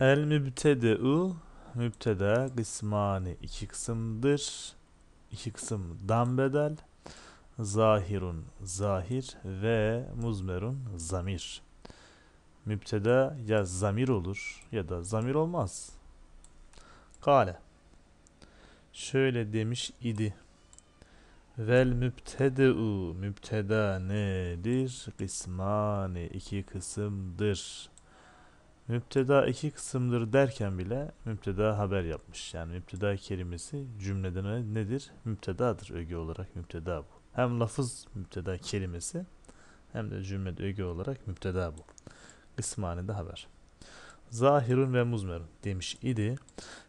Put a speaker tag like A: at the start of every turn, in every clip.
A: El mübtedeu mübteda kısmani iki kısımdır. İki kısım dambedel, Zahirun zahir ve muzmerun zamir. Mübteda ya zamir olur ya da zamir olmaz. Kale. Şöyle demiş idi. Vel mübtedeu mübteda nedir? Kısmani iki kısımdır. Müpteda iki kısımdır derken bile müpteda haber yapmış. Yani müpteda kelimesi cümleden nedir? Müptedadır öge olarak müpteda bu. Hem lafız müpteda kelimesi hem de cümlede öge olarak müpteda bu. Kısmani de haber. Zahirun ve muzmerun demiş idi.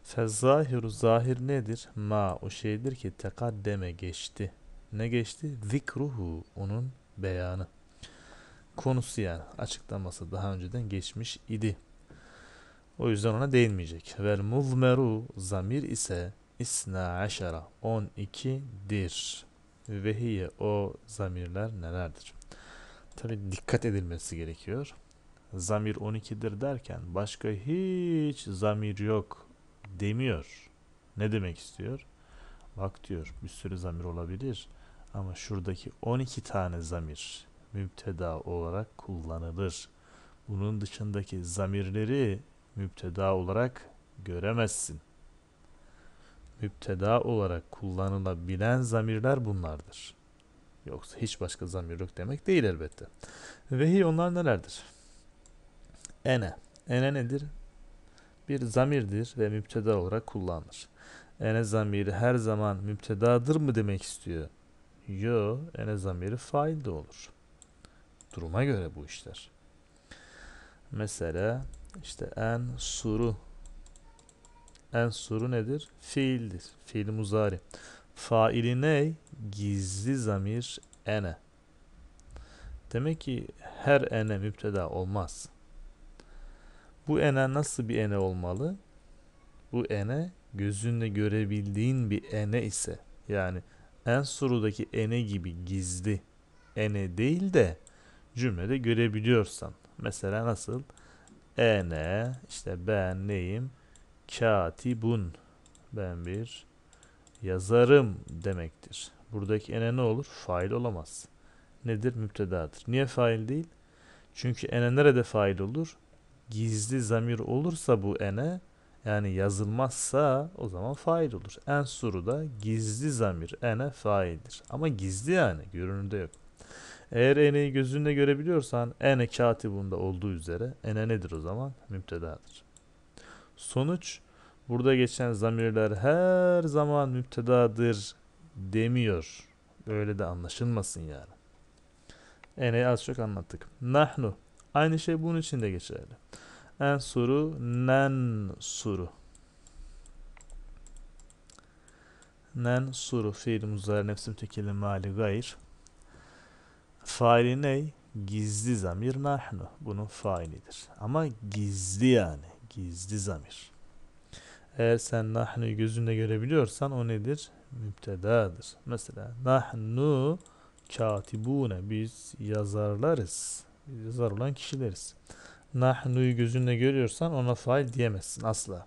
A: Fezzahiru zahir nedir? Ma o şeydir ki tekaddeme geçti. Ne geçti? Zikruhu onun beyanı. Konusu yani açıklaması daha önceden geçmiş idi. O yüzden ona değinmeyecek. Vel muzmeru zamir ise isna aşara 12'dir. Ve hiye o zamirler nelerdir? Tabi dikkat edilmesi gerekiyor. Zamir 12'dir derken başka hiç zamir yok demiyor. Ne demek istiyor? Bak diyor bir sürü zamir olabilir ama şuradaki 12 tane zamir müpteda olarak kullanılır. Bunun dışındaki zamirleri mübteda olarak göremezsin. Mübteda olarak kullanılabilen zamirler bunlardır. Yoksa hiç başka zamir yok demek değil elbette. Vehi onlar nelerdir? Ene. Ene nedir? Bir zamirdir ve mübteda olarak kullanılır. Ene zamiri her zaman mübtedadır mı demek istiyor? Yo, ene zamiri fail de olur. Duruma göre bu işler. Mesela işte en suru. En suru nedir? Fiildir. Fiil muzari. Faili ne? Gizli zamir ene. Demek ki her ene müpteda olmaz. Bu ene nasıl bir ene olmalı? Bu ene gözünle görebildiğin bir ene ise yani en surudaki ene gibi gizli ene değil de cümlede görebiliyorsan. Mesela nasıl? Nasıl? ene işte ben neyim? Katibun. Ben bir yazarım demektir. Buradaki ene ne olur? Fail olamaz. Nedir? Müptedadır. Niye fail değil? Çünkü ene nerede fail olur? Gizli zamir olursa bu ene yani yazılmazsa o zaman fail olur. En soru da gizli zamir ene faildir. Ama gizli yani görünürde yok. Eğer eneyi gözünde görebiliyorsan ene katibunda olduğu üzere ene nedir o zaman? Müptedadır. Sonuç burada geçen zamirler her zaman müptedadır demiyor. Öyle de anlaşılmasın yani. Eneyi az çok anlattık. Nahnu. Aynı şey bunun için de geçerli. En suru, nen suru. Nen suru fiil muzari nefsim tekili mali gayr faili ne? Gizli zamir nahnu. Bunun failidir. Ama gizli yani. Gizli zamir. Eğer sen nahnuyu gözünde görebiliyorsan o nedir? Müptedadır. Mesela nahnu katibune. Biz yazarlarız. Biz yazar olan kişileriz. Nahnu'yu gözünde görüyorsan ona fail diyemezsin asla.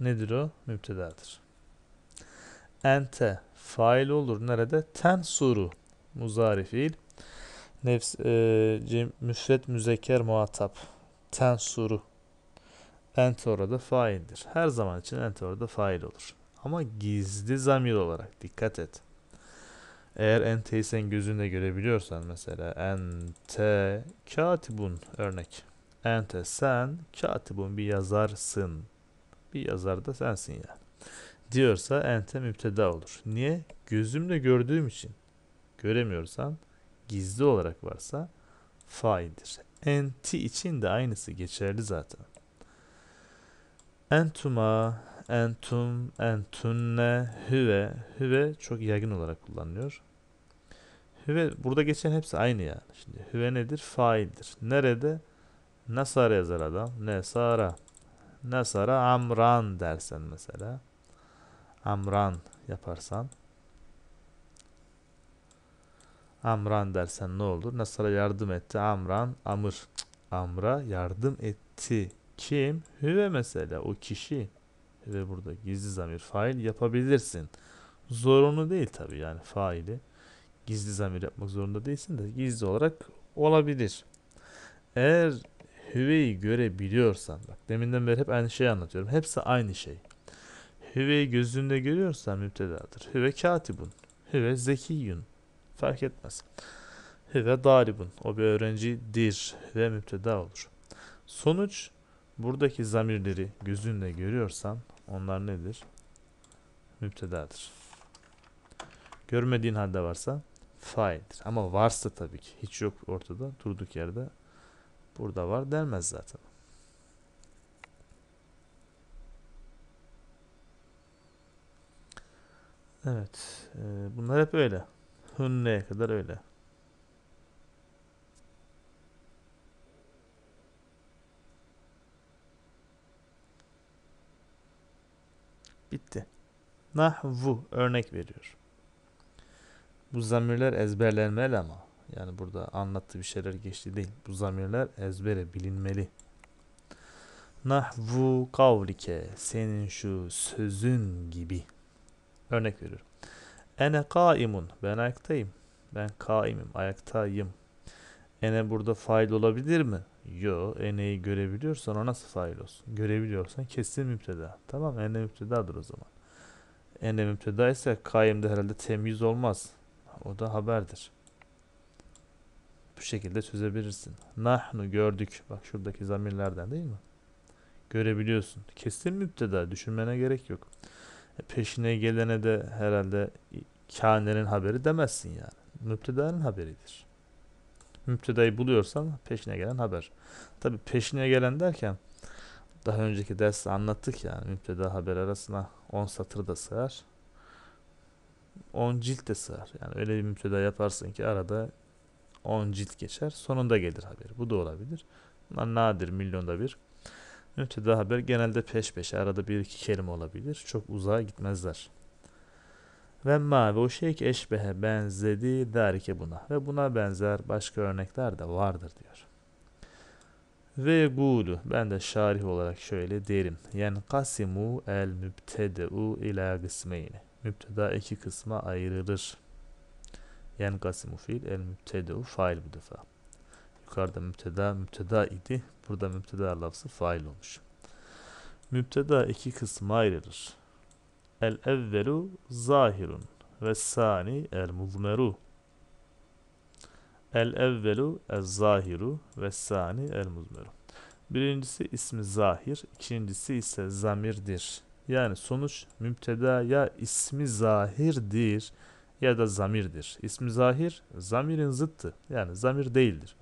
A: Nedir o? Müptedadır. Ente fail olur. Nerede? Ten soru. Muzari fiil. Nefs, e, müfret müzekker muhatap. Tensuru. Ente orada faildir. Her zaman için ente orada fail olur. Ama gizli zamir olarak dikkat et. Eğer enteyi sen gözünde görebiliyorsan mesela ente katibun örnek. Ente sen katibun bir yazarsın. Bir yazar da sensin yani. Diyorsa ente müpteda olur. Niye? Gözümle gördüğüm için. Göremiyorsan gizli olarak varsa faildir. Enti için de aynısı geçerli zaten. Entuma, entum, entunne, hüve. Hüve çok yaygın olarak kullanılıyor. Hüve burada geçen hepsi aynı yani. Şimdi hüve nedir? Faildir. Nerede? Nasara yazar adam. Nesara. Nasara Amran dersen mesela. Amran yaparsan Amran dersen ne olur? Nasır'a yardım etti. Amran, Amr. Amr'a yardım etti. Kim? Hüve mesela. O kişi. Ve burada gizli zamir fail yapabilirsin. Zorunlu değil tabii yani faili. Gizli zamir yapmak zorunda değilsin de gizli olarak olabilir. Eğer hüveyi görebiliyorsan bak deminden beri hep aynı şeyi anlatıyorum. Hepsi aynı şey. Hüveyi gözünde görüyorsan müptedadır. Hüve katibun. Hüve zekiyun. Fark etmez. Ve daribun. O bir öğrencidir ve müpteda olur. Sonuç buradaki zamirleri gözünle görüyorsan onlar nedir? Müptedadır. Görmediğin halde varsa faildir. Ama varsa tabii ki hiç yok ortada durduk yerde burada var denmez zaten. Evet. E, bunlar hep öyle. Hünne'ye kadar öyle. Bitti. Nahvu örnek veriyor. Bu zamirler ezberlenmeli ama. Yani burada anlattığı bir şeyler geçti değil. Bu zamirler ezbere bilinmeli. Nahvu kavlike senin şu sözün gibi. Örnek veriyorum. Ene kaimun. Ben ayaktayım. Ben kaimim. Ayaktayım. Ene burada fail olabilir mi? Yo. Ene'yi görebiliyorsan o nasıl fail olsun? Görebiliyorsan kesin müpteda. Tamam. Ene müptedadır o zaman. Ene müpteda ise kaimde herhalde temyiz olmaz. O da haberdir. Bu şekilde çözebilirsin. Nahnu gördük. Bak şuradaki zamirlerden değil mi? Görebiliyorsun. Kesin müpteda. Düşünmene gerek yok peşine gelene de herhalde kânenin haberi demezsin yani. Müptedanın haberidir. Müptedayı buluyorsan peşine gelen haber. Tabi peşine gelen derken daha önceki derste anlattık yani müpteda haber arasına 10 satır da sığar. 10 cilt de sığar. Yani öyle bir müpteda yaparsın ki arada 10 cilt geçer. Sonunda gelir haber. Bu da olabilir. Bunlar nadir milyonda bir Müpteda haber genelde peş peşe arada bir iki kelime olabilir. Çok uzağa gitmezler. Ve ma ve o şey ki eşbehe benzedi derike buna. Ve buna benzer başka örnekler de vardır diyor. Ve gulu ben de şarih olarak şöyle derim. Yani kasimu el mübtedeu ila kısmeyni. Mübteda iki kısma ayrılır. Yani kasimu fiil el mübtedeu fail bu defa. Yukarıda müpteda müpteda idi. Burada müpteda lafzı fail olmuş. Müpteda iki kısma ayrılır. El evvelu zahirun ve sani el muzmeru. El evvelu el zahiru ve sani el muzmeru. Birincisi ismi zahir, ikincisi ise zamirdir. Yani sonuç müpteda ya ismi zahirdir ya da zamirdir. İsmi zahir, zamirin zıttı. Yani zamir değildir.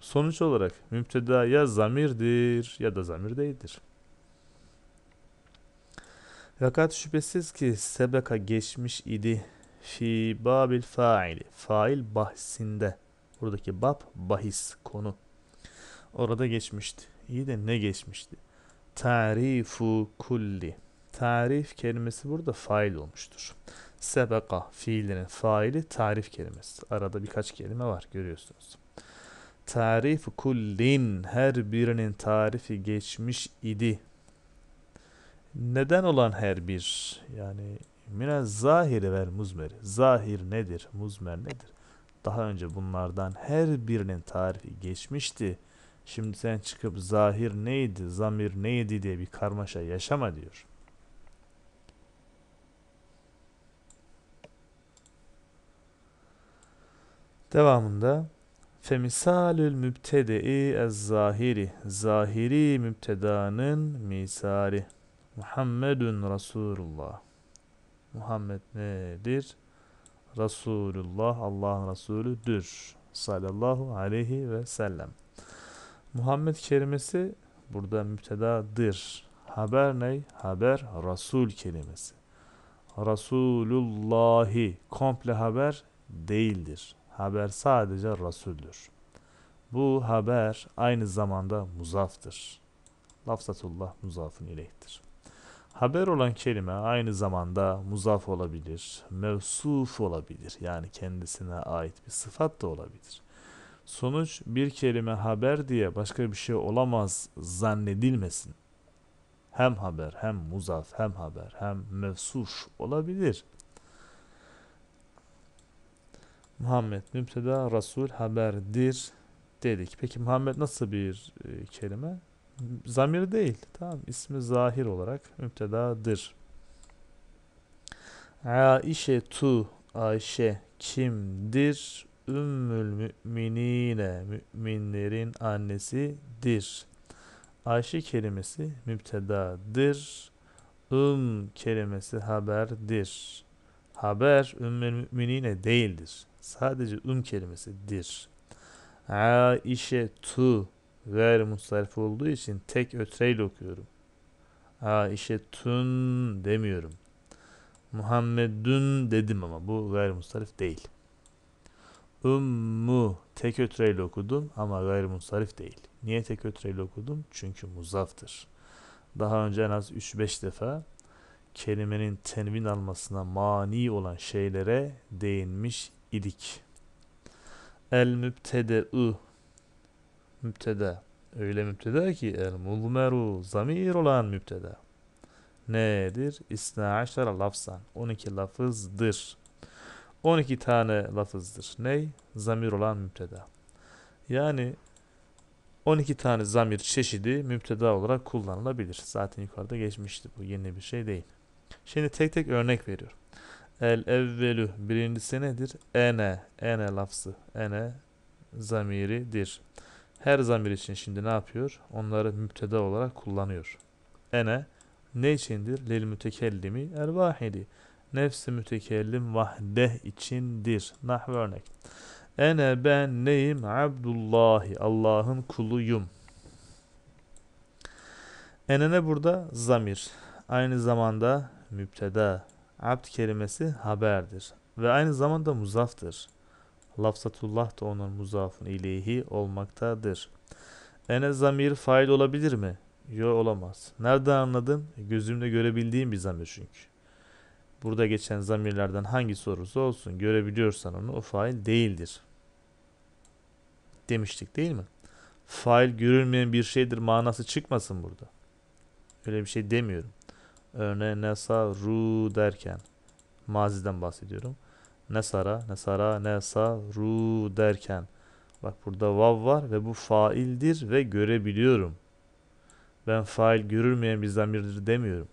A: Sonuç olarak müpteda ya zamirdir ya da zamir değildir. Fakat şüphesiz ki sebeka geçmiş idi fi babil faili. Fail bahsinde. Buradaki bab bahis konu. Orada geçmişti. İyi de ne geçmişti? Tarifu kulli. Tarif kelimesi burada fail olmuştur. Sebeka fiilinin faili tarif kelimesi. Arada birkaç kelime var görüyorsunuz. Tarif kullin her birinin tarifi geçmiş idi. Neden olan her bir? Yani mine zahiri ver muzmeri. Zahir nedir? Muzmer nedir? Daha önce bunlardan her birinin tarifi geçmişti. Şimdi sen çıkıp zahir neydi, zamir neydi diye bir karmaşa yaşama diyor. Devamında Femisalül mübtedei ez-zahiri. Zahiri mübtedanın misali. Muhammedun Resulullah. Muhammed nedir? Resulullah, Allah'ın Resulüdür. Sallallahu aleyhi ve sellem. Muhammed kelimesi burada müptedadır. Haber ne? Haber Resul kelimesi. Resulullahi komple haber değildir. Haber sadece Resul'dür. Bu haber aynı zamanda muzaftır. Lafzatullah muzafın ileyhtir. Haber olan kelime aynı zamanda muzaf olabilir, mevsuf olabilir. Yani kendisine ait bir sıfat da olabilir. Sonuç bir kelime haber diye başka bir şey olamaz zannedilmesin. Hem haber, hem muzaf, hem haber, hem mevsuf olabilir. Muhammed mübteda, Resul haberdir dedik. Peki Muhammed nasıl bir e, kelime? Zamir değil. Tamam. ismi zahir olarak mübtedadır. Aişe tu Ayşe kimdir? Ümmül müminine müminlerin annesidir. Ayşe kelimesi mübtedadır. Üm kelimesi haberdir haber ümmül müminine değildir. Sadece üm kelimesidir. Aişe tu gayr mustarif olduğu için tek ötreyle okuyorum. Aişe tun demiyorum. Muhammedun dedim ama bu gayr mustarif değil. Ümmü tek ötreyle okudum ama gayr mustarif değil. Niye tek ötreyle okudum? Çünkü muzaftır. Daha önce en az 3-5 defa kelimenin tenvin almasına mani olan şeylere değinmiş idik. El mübtede'ı mübteda öyle mübteda ki el mulmeru zamir olan mübteda nedir? İsna aşara lafzan 12 lafızdır. 12 tane lafızdır. Ney? Zamir olan mübteda. Yani 12 tane zamir çeşidi mübteda olarak kullanılabilir. Zaten yukarıda geçmişti bu. Yeni bir şey değil. Şimdi tek tek örnek veriyorum. El evvelü birincisi nedir? Ene, ene lafzı, ene zamiridir. Her zamir için şimdi ne yapıyor? Onları müpteda olarak kullanıyor. Ene ne içindir? Lil mütekellimi el vahidi. Nefsi mütekellim vahde içindir. Nahve örnek. Ene ben neyim? Abdullahi. Allah'ın kuluyum. Enene burada zamir. Aynı zamanda müpteda, abd kelimesi haberdir ve aynı zamanda muzaftır. Lafzatullah da onun muzafın ileyhi olmaktadır. Ene zamir fail olabilir mi? Yo olamaz. Nereden anladın? Gözümle görebildiğim bir zamir çünkü. Burada geçen zamirlerden hangi sorusu olsun görebiliyorsan onu o fail değildir. Demiştik değil mi? Fail görülmeyen bir şeydir manası çıkmasın burada. Öyle bir şey demiyorum. Örneğin nesaru derken maziden bahsediyorum. Nesara, nesara, nesaru derken. Bak burada vav var ve bu faildir ve görebiliyorum. Ben fail görülmeyen bir zamirdir demiyorum.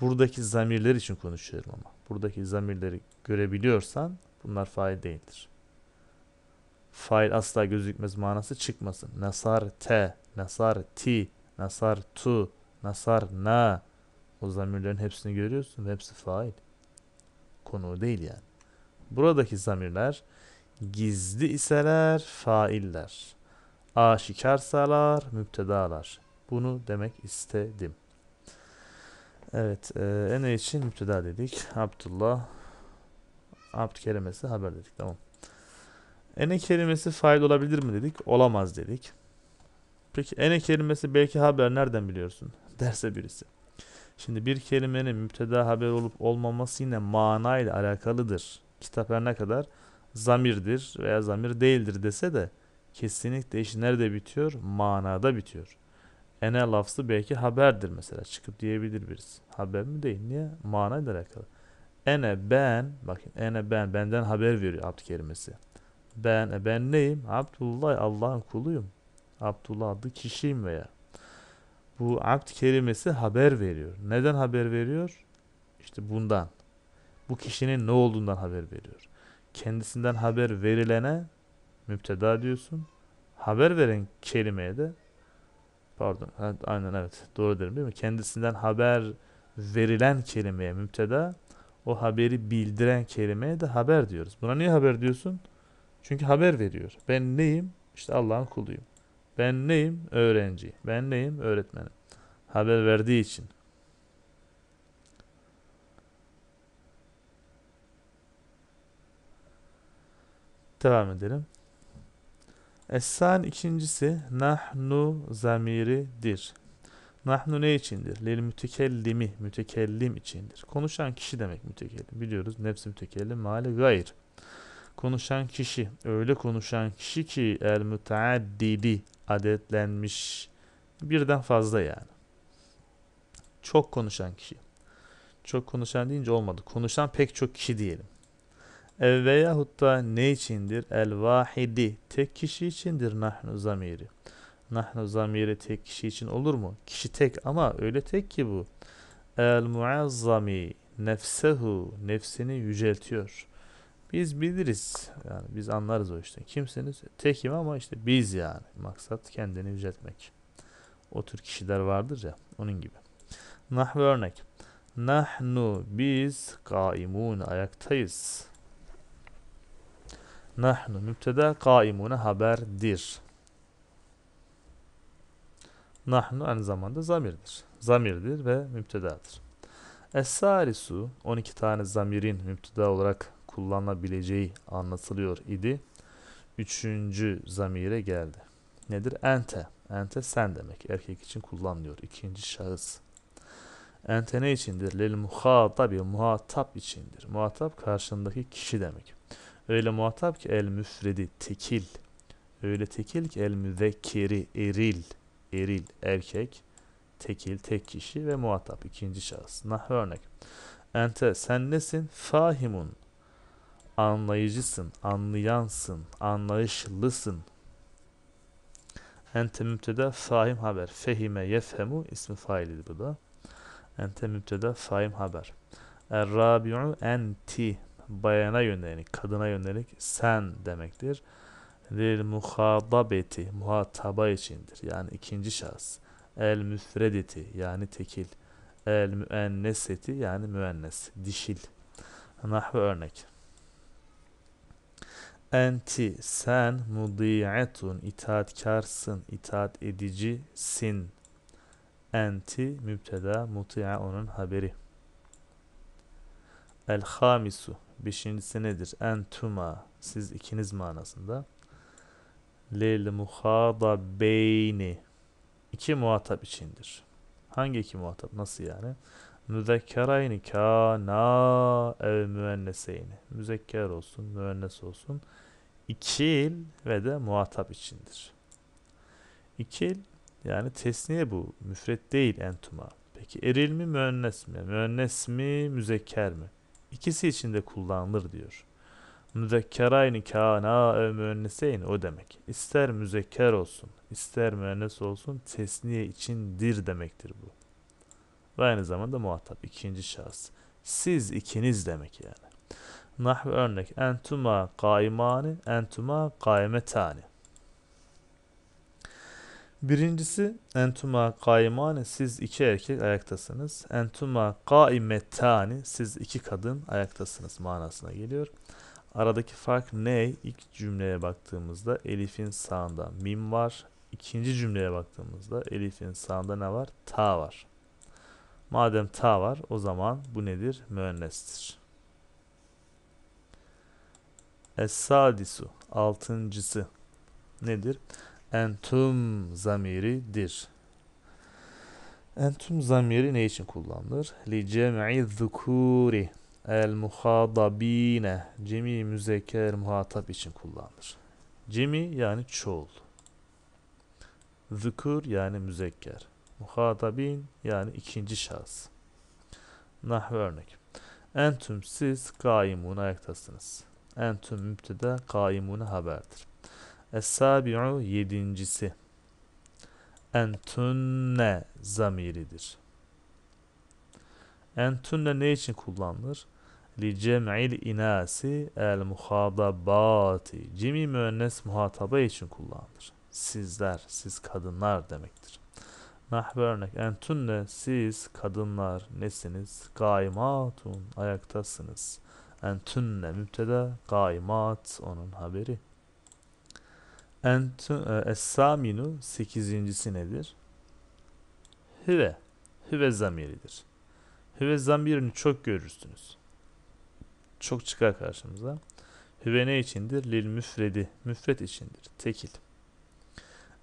A: Buradaki zamirler için konuşuyorum ama. Buradaki zamirleri görebiliyorsan bunlar fail değildir. Fail asla gözükmez manası çıkmasın. Nasar te, nasar ti, nasar tu, nasar na, o zamirlerin hepsini görüyorsun hepsi fail. Konu değil yani. Buradaki zamirler gizli iseler failler. Aşikarsalar müptedalar. Bunu demek istedim. Evet, e, ene için müpteda dedik. Abdullah abd kelimesi haber dedik. Tamam. Ene kelimesi fail olabilir mi dedik? Olamaz dedik. Peki ene kelimesi belki haber nereden biliyorsun? Derse birisi. Şimdi bir kelimenin müpteda haber olup olmaması yine mana ile alakalıdır. Kitap her ne kadar zamirdir veya zamir değildir dese de kesinlikle iş nerede bitiyor? Manada bitiyor. Ene lafzı belki haberdir mesela. Çıkıp diyebilir birisi. Haber mi değil? Niye? Mana ile alakalı. Ene ben, bakın ene ben, benden haber veriyor abd kelimesi. Ben, e ben neyim? Abdullah, Allah'ın kuluyum. Abdullah adlı kişiyim veya bu abd kelimesi haber veriyor. Neden haber veriyor? İşte bundan. Bu kişinin ne olduğundan haber veriyor. Kendisinden haber verilene müpteda diyorsun. Haber veren kelimeye de pardon aynen evet doğru derim değil mi? Kendisinden haber verilen kelimeye müpteda o haberi bildiren kelimeye de haber diyoruz. Buna niye haber diyorsun? Çünkü haber veriyor. Ben neyim? İşte Allah'ın kuluyum. Ben neyim? Öğrenci. Ben neyim? Öğretmenim. Haber verdiği için. Devam edelim. Esan ikincisi nahnu zamiridir. Nahnu ne içindir? Lil mütekellimi, mütekellim içindir. Konuşan kişi demek mütekellim. Biliyoruz nefsi mütekellim mali gayr. Konuşan kişi, öyle konuşan kişi ki el müteaddidi adetlenmiş birden fazla yani. Çok konuşan kişi. Çok konuşan deyince olmadı. Konuşan pek çok kişi diyelim. Ev veyahut da ne içindir? El vahidi. Tek kişi içindir nahnu zamiri. Nahnu zamiri tek kişi için olur mu? Kişi tek ama öyle tek ki bu. El muazzami nefsehu nefsini yüceltiyor. Biz biliriz. Yani biz anlarız o işte. Kimsiniz? Tekim ama işte biz yani. Maksat kendini yüceltmek. O tür kişiler vardır ya. Onun gibi. Nahve örnek. Nahnu biz kaimun ayaktayız. Nahnu müpteda kaimune haberdir. Nahnu aynı zamanda zamirdir. Zamirdir ve müptedadır. Es-Sarisu 12 tane zamirin müpteda olarak kullanabileceği anlatılıyor idi. Üçüncü zamire geldi. Nedir? Ente. Ente sen demek. Erkek için kullanılıyor. İkinci şahıs. Ente ne içindir? Lil muhatabi. Muhatap içindir. Muhatap karşındaki kişi demek. Öyle muhatap ki el müfredi. Tekil. Öyle tekil ki el müzekkeri. Eril. Eril. Erkek. Tekil. Tek kişi ve muhatap. ikinci şahıs. Nah örnek. Ente sen nesin? Fahimun. Anlayıcısın, anlayansın, anlayışlısın. Ente müpteda fahim haber. Fehime yefhemu ismi failidir bu da. Ente müpteda fahim haber. Er-rabi'u enti bayana yönelik, kadına yönelik sen demektir. Lil muhatabeti muhataba içindir. Yani ikinci şahıs. El müfredeti yani tekil. El müenneseti yani müennes, dişil. Nahve örnek. Enti sen mudi'etun itaatkarsın, itaat edicisin. Enti mübteda muti'a onun haberi. El hamisu beşincisi nedir? Entuma siz ikiniz manasında. Lil muhada beyni iki muhatap içindir. Hangi iki muhatap? Nasıl yani? Müzekkerayni kana ev müenneseyni. Müzekker olsun, müennes olsun. İkil ve de muhatap içindir. İkil yani tesniye bu. Müfret değil entuma. Peki eril mi müennes mi? Müennes mi müzekker mi? İkisi için de kullanılır diyor. Müzekkerayn kana ev o demek. İster müzekker olsun, ister müennes olsun tesniye içindir demektir bu. Ve aynı zamanda muhatap ikinci şahıs. Siz ikiniz demek yani. Nahv örnek. Entuma kaimani, entuma kaimetani. Birincisi entuma kaimani siz iki erkek ayaktasınız. Entuma kaimetani siz iki kadın ayaktasınız manasına geliyor. Aradaki fark ne? İlk cümleye baktığımızda elifin sağında mim var. İkinci cümleye baktığımızda elifin sağında ne var? Ta var. Madem ta var o zaman bu nedir? Müennestir. Es-sadisu altıncısı nedir? Entum zamiridir. Entum zamiri ne için kullanılır? Li cem'i zukuri el muhatabine cemi müzeker muhatap için kullanılır. Cemi yani çoğul. Zukur yani müzekker. Muhatabin yani ikinci şahıs. Nahve örnek. Entüm siz kaimun ayaktasınız. Entüm mübtede kaimune haberdir. Es-sabi'u yedincisi. Entünne zamiridir. Entünne ne için kullanılır? Li cem'il inasi el muhatabati. Cemi müennes muhataba için kullanılır. Sizler, siz kadınlar demektir. Nahve örnek. Entünne siz kadınlar nesiniz? Gaymatun ayaktasınız. Entünne müpteda kaimat onun haberi. Entün e, es-saminu sekizincisi nedir? Hüve. Hüve zamiridir. Hüve zamirini çok görürsünüz. Çok çıkar karşımıza. Hüve ne içindir? Lil müfredi. Müfret içindir. Tekil.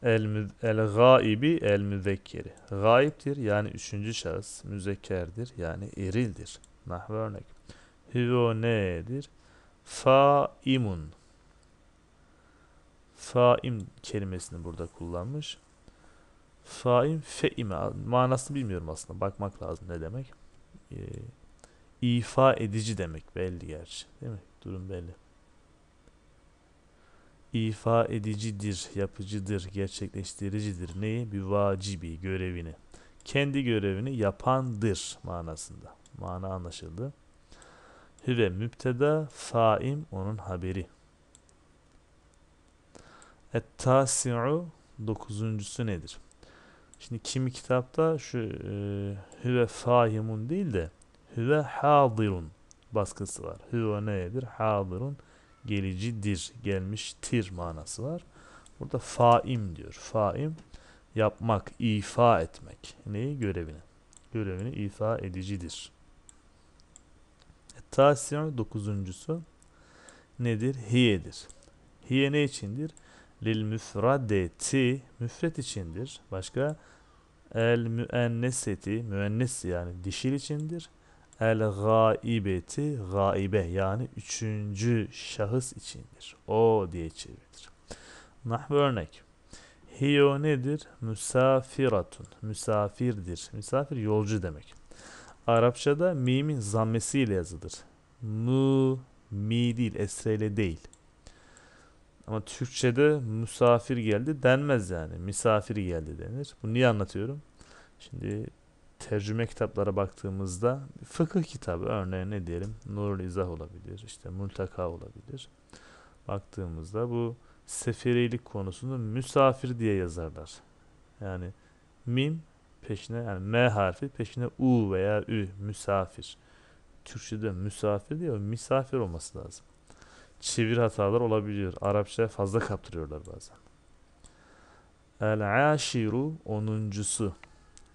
A: El, el gaibi el müzekkeri. Gaiptir yani üçüncü şahıs. Müzekkerdir yani erildir. Nahve örnek. Hüvnedir. Fa'imun, fa'im kelimesini burada kullanmış. Fa'im feime manasını bilmiyorum aslında. Bakmak lazım ne demek. Ee, ifa edici demek belli gerçi. Değil mi? Durum belli. İfa edicidir, yapıcıdır, gerçekleştiricidir. Neyi? Bir vacibi, görevini. Kendi görevini yapandır manasında. Mana anlaşıldı. Hüve müpteda, faim onun haberi. Et-tasi'u dokuzuncusu nedir? Şimdi kimi kitapta şu e, hüve fahimun değil de hüve hadirun baskısı var. Hüve nedir? Hadirun gelicidir, gelmiştir manası var. Burada faim diyor. Faim yapmak, ifa etmek. Neyi? Görevini. Görevini ifa edicidir. Tasyon dokuzuncusu nedir? Hiyedir. Hiye ne içindir? Lil müfradeti müfret içindir. Başka el müenneseti müennes yani dişil içindir. El gaibeti gaibe yani üçüncü şahıs içindir. O diye çevrilir. Nahve örnek. Hiyo nedir? Müsafiratun. Misafirdir. Misafir yolcu demek. Arapçada mim zammesiyle yazılır. Mu, mi değil, esreyle değil. Ama Türkçe'de misafir geldi denmez yani. Misafir geldi denir. Bunu niye anlatıyorum? Şimdi tercüme kitaplara baktığımızda fıkıh kitabı örneğin ne diyelim? Nurul İzah olabilir, işte Multaka olabilir. Baktığımızda bu seferilik konusunu misafir diye yazarlar. Yani mim peşine yani M harfi peşine U veya Ü misafir. Türkçe'de misafir diyor misafir olması lazım. Çevir hatalar olabiliyor. Arapça fazla kaptırıyorlar bazen. El aşiru onuncusu.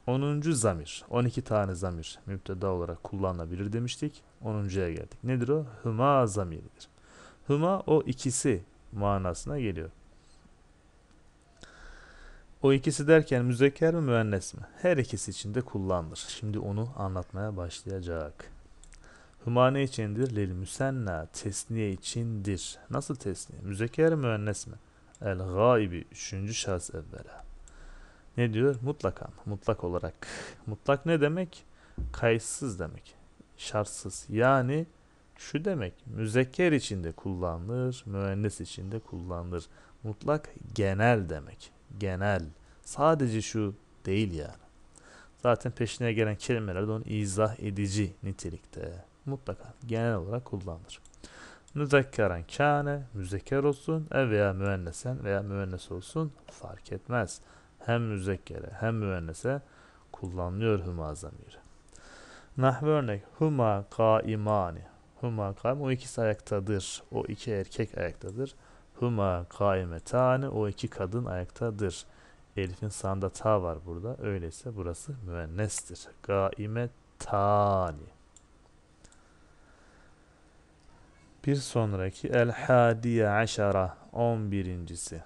A: Onuncu zamir. On iki tane zamir müpteda olarak kullanılabilir demiştik. Onuncuya geldik. Nedir o? Hüma zamiridir. Hüma o ikisi manasına geliyor. O ikisi derken müzekker mi müennes mi? Her ikisi için de kullanılır. Şimdi onu anlatmaya başlayacak. Hümane içindir, lil müsenna, tesniye içindir. Nasıl tesniye? Müzekker müennes mi? El gaibi, üçüncü şahıs evvela. Ne diyor? Mutlakan, mutlak olarak. Mutlak ne demek? Kayıtsız demek. Şartsız. Yani şu demek, müzekker içinde kullanılır, müennes içinde kullanılır. Mutlak genel demek genel. Sadece şu değil yani. Zaten peşine gelen kelimeler de onu izah edici nitelikte. Mutlaka genel olarak kullanılır. Müzekkeren kâne, müzekker olsun e veya müennesen veya müennes olsun fark etmez. Hem müzekkere hem müennese kullanılıyor huma zamiri. Nahve örnek huma kaimani. Huma kaim o ikisi ayaktadır. O iki erkek ayaktadır. Huma kaimetani. o iki kadın ayaktadır. Elif'in sağında ta var burada. Öyleyse burası müennestir. Gaime Bir sonraki el hadiye aşara on birincisi.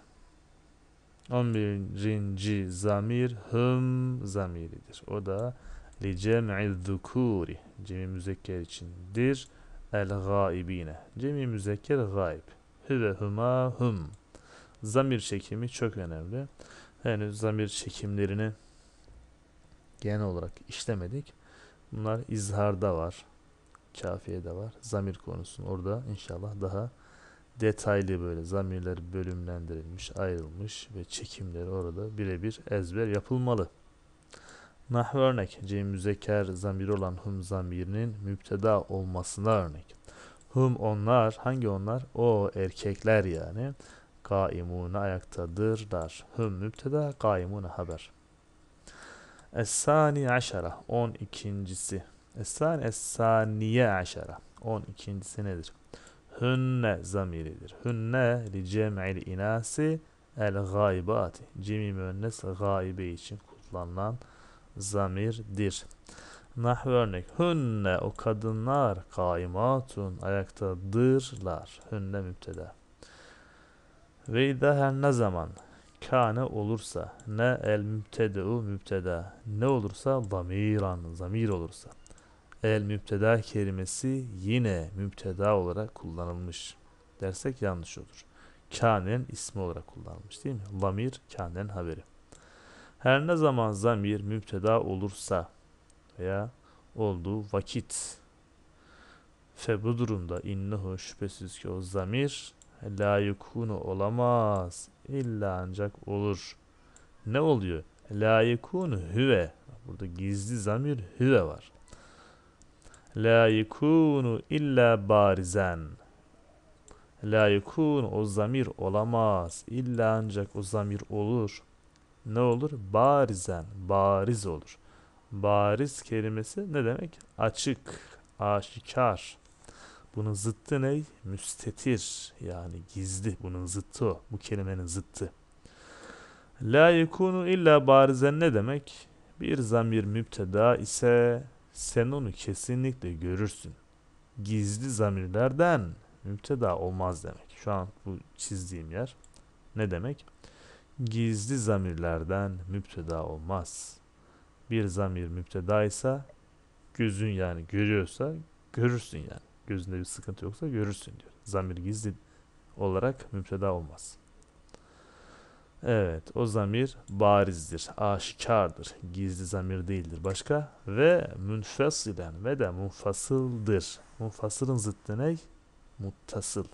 A: On birinci zamir hım zamiridir. O da li cem'i zukuri. Cemi müzekker içindir. El gaibine. Cemi müzekker gaib. Hüve huma hum. Zamir çekimi çok önemli. Yani zamir çekimlerini genel olarak işlemedik. Bunlar izharda var. Kafiye de var. Zamir konusunu orada inşallah daha detaylı böyle zamirler bölümlendirilmiş, ayrılmış ve çekimleri orada birebir ezber yapılmalı. Nahve örnek, cem müzeker zamiri olan hum zamirinin müpteda olmasına örnek. Hum onlar. Hangi onlar? O erkekler yani. Kaimune ayaktadırlar. Hum müpteda. kaimuna haber. esani aşara. On ikincisi. es esaniye aşara. On ikincisi nedir? Hünne zamiridir. Hünne li cem'il inasi el gaybati. Cemi müennes gaibe için kullanılan zamirdir. Nahve örnek. Hünne o kadınlar kaimatun ayaktadırlar. Hünne müpteda. Ve idâ her ne zaman kâne olursa ne el mübtedeu mübteda ne olursa zamiran zamir olursa el müpteda kelimesi yine müpteda olarak kullanılmış dersek yanlış olur. Kânen ismi olarak kullanılmış değil mi? Zamir kânen haberi. Her ne zaman zamir müpteda olursa veya olduğu vakit. Fe bu durumda innehu şüphesiz ki o zamir la yekunu olamaz. İlla ancak olur. Ne oluyor? La yekunu hüve. Burada gizli zamir hüve var. La yekunu illa barizen. La yekun o zamir olamaz. İlla ancak o zamir olur. Ne olur? Barizen, bariz olur. Bariz kelimesi ne demek? Açık, aşikar. Bunun zıttı ne? Müstetir. Yani gizli. Bunun zıttı o. Bu kelimenin zıttı. La yekunu illa barizen ne demek? Bir zamir müpteda ise sen onu kesinlikle görürsün. Gizli zamirlerden müpteda olmaz demek. Şu an bu çizdiğim yer ne demek? Gizli zamirlerden müpteda olmaz bir zamir müpteda ise gözün yani görüyorsa görürsün yani. Gözünde bir sıkıntı yoksa görürsün diyor. Zamir gizli olarak müpteda olmaz. Evet o zamir barizdir, aşikardır, gizli zamir değildir. Başka ve münfasilen ve de munfasıldır. Munfasılın zıttı ne? Muttasıl.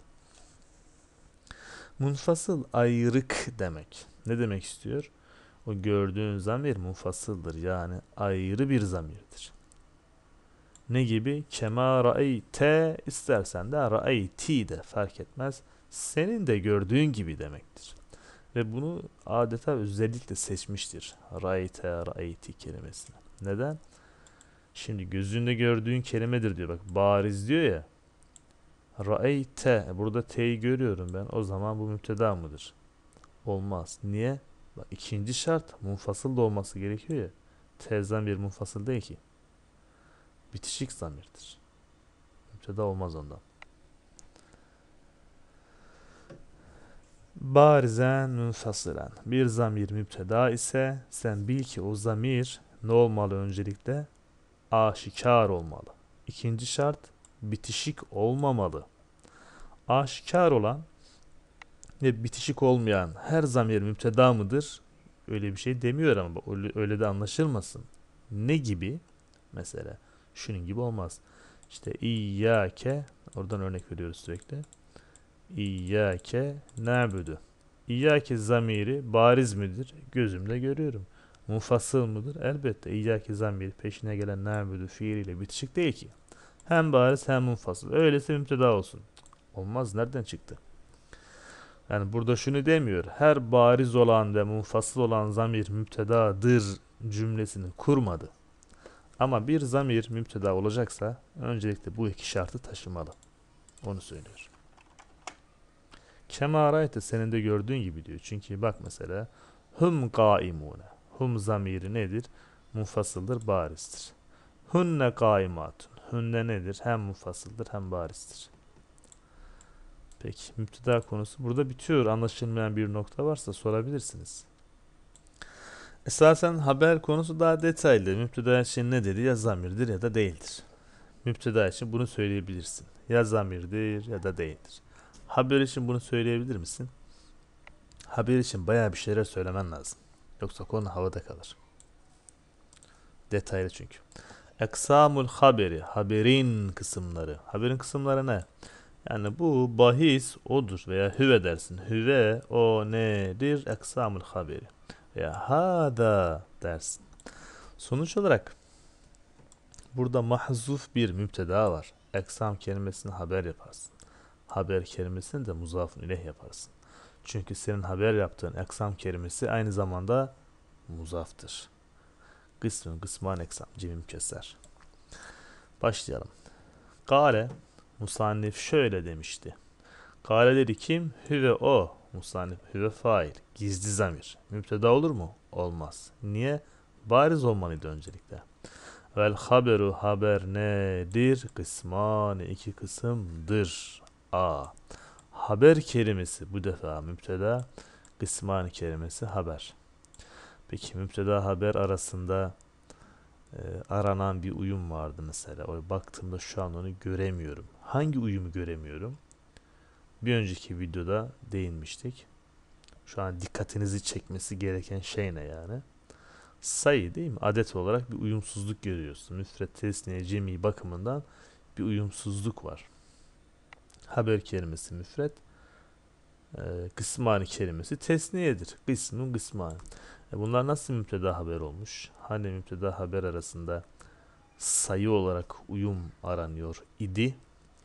A: Munfasıl ayrık demek. Ne demek istiyor? O gördüğün zamir mufasıldır. Yani ayrı bir zamirdir. Ne gibi? Kema ra'eyte istersen de ra'eyti de fark etmez. Senin de gördüğün gibi demektir. Ve bunu adeta özellikle seçmiştir. Ra'eyte ra'eyti kelimesini. Neden? Şimdi gözünde gördüğün kelimedir diyor. Bak bariz diyor ya. Ra'eyte. E, burada T'yi görüyorum ben. O zaman bu müpteda mıdır? Olmaz. Niye? İkinci şart munfasıl da olması gerekiyor ya. T bir munfasıl değil ki. Bitişik zamirdir. Müpteda olmaz ondan. Barizen münfasılan. Bir zamir müpteda ise sen bil ki o zamir ne olmalı öncelikle? Aşikar olmalı. İkinci şart bitişik olmamalı. Aşikar olan metne bitişik olmayan her zamir müpteda mıdır? Öyle bir şey demiyor ama öyle de anlaşılmasın. Ne gibi? Mesela şunun gibi olmaz. İşte İyyâke oradan örnek veriyoruz sürekli. İyyâke na'budu. İyyâke zamiri bariz midir? Gözümle görüyorum. Munfasıl mıdır? Elbette. İyyâke zamiri peşine gelen na'budu fiiliyle bitişik değil ki. Hem bariz hem munfasıl. Öyleyse müpteda olsun. Olmaz. Nereden çıktı? Yani burada şunu demiyor. Her bariz olan ve munfasıl olan zamir müptedadır cümlesini kurmadı. Ama bir zamir müpteda olacaksa öncelikle bu iki şartı taşımalı. Onu söylüyor. Kema arayte senin de gördüğün gibi diyor. Çünkü bak mesela hum kaimune. Hum zamiri nedir? Mufasıldır, baristir. Hunne kaimatun. Hunne nedir? Hem mufasıldır, hem baristir. Peki müpteda konusu. Burada bitiyor. Anlaşılmayan bir nokta varsa sorabilirsiniz. Esasen haber konusu daha detaylı. Müpteda için ne dedi? Ya zamirdir ya da değildir. Müpteda için bunu söyleyebilirsin. Ya zamirdir ya da değildir. Haber için bunu söyleyebilir misin? Haber için bayağı bir şeyler söylemen lazım. Yoksa konu havada kalır. Detaylı çünkü. Eksamul haberi, haberin kısımları. Haberin kısımları ne? Yani bu bahis odur veya hüve dersin. Hüve o nedir? Eksamül haberi. Veya hada dersin. Sonuç olarak burada mahzuf bir müpteda var. Eksam kelimesini haber yaparsın. Haber kelimesini de muzafun ileh yaparsın. Çünkü senin haber yaptığın eksam kelimesi aynı zamanda muzaftır. Kısmın kısman eksam cimim keser. Başlayalım. Kale Musannif şöyle demişti. Kale dedi kim? Hüve o. Musannif hüve fail. Gizli zamir. Müpteda olur mu? Olmaz. Niye? Bariz olmalıydı öncelikle. Vel haberu haber nedir? Kısmani iki kısımdır. A. Haber kelimesi bu defa müpteda. Kısmani kelimesi haber. Peki müpteda haber arasında e, aranan bir uyum vardı mesela. O baktığımda şu an onu göremiyorum hangi uyumu göremiyorum? Bir önceki videoda değinmiştik. Şu an dikkatinizi çekmesi gereken şey ne yani? Sayı değil mi? Adet olarak bir uyumsuzluk görüyorsun. Müfret tesniye cemi bakımından bir uyumsuzluk var. Haber kelimesi müfret. E, kısmani kelimesi tesniyedir. Kısmın kısmani. E, bunlar nasıl müpteda haber olmuş? Hani müpteda haber arasında sayı olarak uyum aranıyor idi?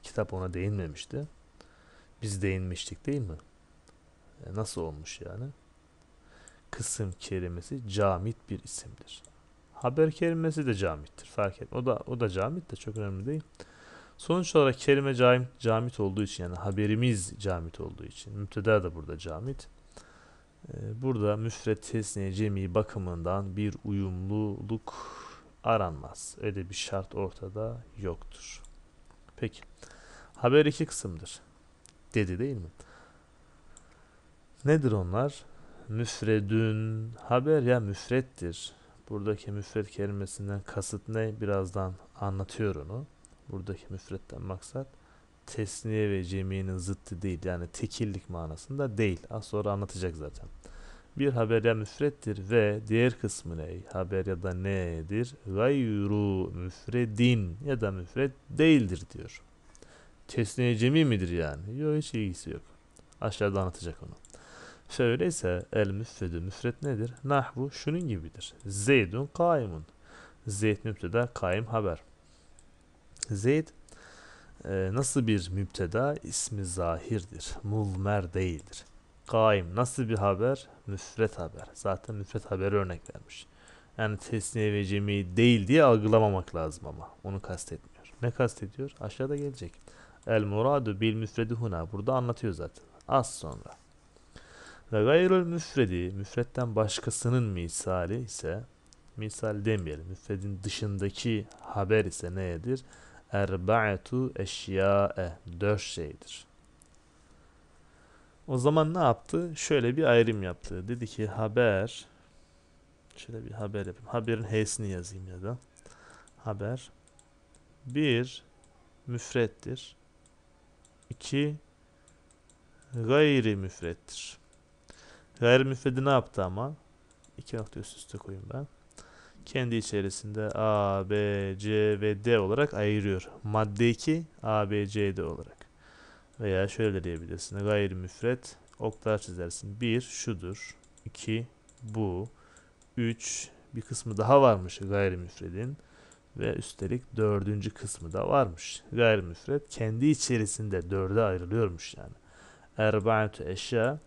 A: Kitap ona değinmemişti. Biz değinmiştik değil mi? E nasıl olmuş yani? Kısım kelimesi camit bir isimdir. Haber kelimesi de camittir. Fark et. O da o da camit de çok önemli değil. Sonuç olarak kelime camit, camit olduğu için yani haberimiz camit olduğu için müpteda da burada camit. E, burada müfret tesniye cemi bakımından bir uyumluluk aranmaz. Öyle bir şart ortada yoktur. Peki. Haber iki kısımdır. Dedi değil mi? Nedir onlar? Müfredün. Haber ya müfrettir. Buradaki müfret kelimesinden kasıt ne? Birazdan anlatıyor onu. Buradaki müfretten maksat tesniye ve cemiyenin zıttı değil. Yani tekillik manasında değil. Az sonra anlatacak zaten. Bir haber ya müfrettir ve diğer kısmı ne? Haber ya da nedir? Gayru müfredin ya da müfred değildir diyor. Tesniye cemi midir yani? Yok hiç ilgisi yok. Aşağıda anlatacak onu. Şöyleyse el müfredü müfret nedir? Nahvu şunun gibidir. Zeydun kaimun. Zeyd müpteda kaim haber. Zeyd e, nasıl bir müpteda? ismi zahirdir. Mulmer değildir. Kaim nasıl bir haber? Müfret haber. Zaten müfret haberi örnek vermiş. Yani tesniye ve cemi değil diye algılamamak lazım ama. Onu kastetmiyor. Ne kastediyor? Aşağıda gelecek. El muradu bil müfredi huna. Burada anlatıyor zaten. Az sonra. Ve gayrül müfredi. Müfretten başkasının misali ise misal demeyelim. Müfredin dışındaki haber ise nedir? Erba'etu eşyae. Dört şeydir. O zaman ne yaptı? Şöyle bir ayrım yaptı. Dedi ki haber şöyle bir haber yapayım. Haberin h'sini yazayım ya da. Haber bir müfrettir. 2 gayri müfrettir. Gayri müfredi ne yaptı ama? İki nokta üst üste koyayım ben. Kendi içerisinde A, B, C ve D olarak ayırıyor. Madde 2 A, B, C, D olarak. Veya şöyle diyebilirsin. Gayri müfret oklar çizersin. 1 şudur. 2 bu. 3 bir kısmı daha varmış gayri müfredin ve üstelik dördüncü kısmı da varmış. Gayrimüfred kendi içerisinde dörde ayrılıyormuş yani. Erbaatü eşya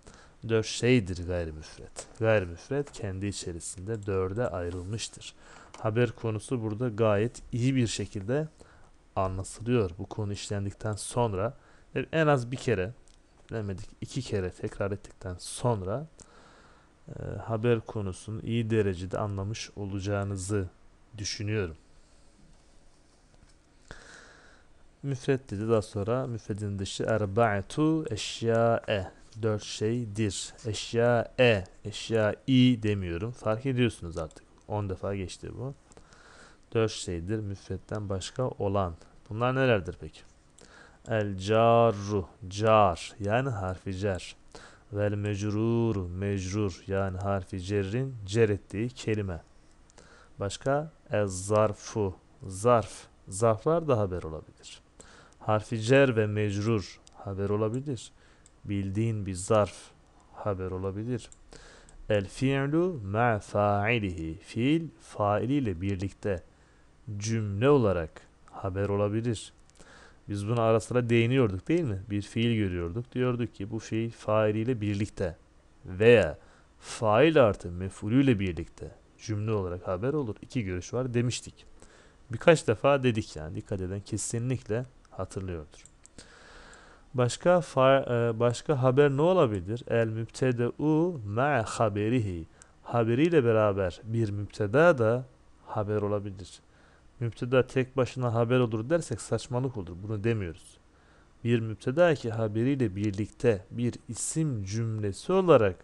A: dört şeydir gayrimüfred. Gayrimüfred kendi içerisinde dörde ayrılmıştır. Haber konusu burada gayet iyi bir şekilde anlatılıyor. Bu konu işlendikten sonra e, en az bir kere bilemedik iki kere tekrar ettikten sonra e, haber konusunu iyi derecede anlamış olacağınızı düşünüyorum. Müfret dedi daha sonra müfredin dışı eşya eşya'e dört şeydir. Eşya eşya i demiyorum. Fark ediyorsunuz artık. 10 defa geçti bu. Dört şeydir müfretten başka olan. Bunlar nelerdir peki? El carru car yani harfi cer. Vel mecruru mecrur yani harfi cerrin cer ettiği kelime. Başka el zarfu zarf. Zarflar da haber olabilir harfi cer ve mecrur haber olabilir. Bildiğin bir zarf haber olabilir. El fi'lu ma fa'ilihi. Fiil failiyle birlikte cümle olarak haber olabilir. Biz bunu ara sıra değiniyorduk değil mi? Bir fiil görüyorduk. Diyorduk ki bu fiil failiyle birlikte veya fail artı mefulüyle birlikte cümle olarak haber olur. İki görüş var demiştik. Birkaç defa dedik yani dikkat eden kesinlikle hatırlıyordur. Başka e, başka haber ne olabilir? El u ma haberihi. Haberiyle beraber bir mübteda da haber olabilir. Mübteda tek başına haber olur dersek saçmalık olur. Bunu demiyoruz. Bir mübteda ki haberiyle birlikte bir isim cümlesi olarak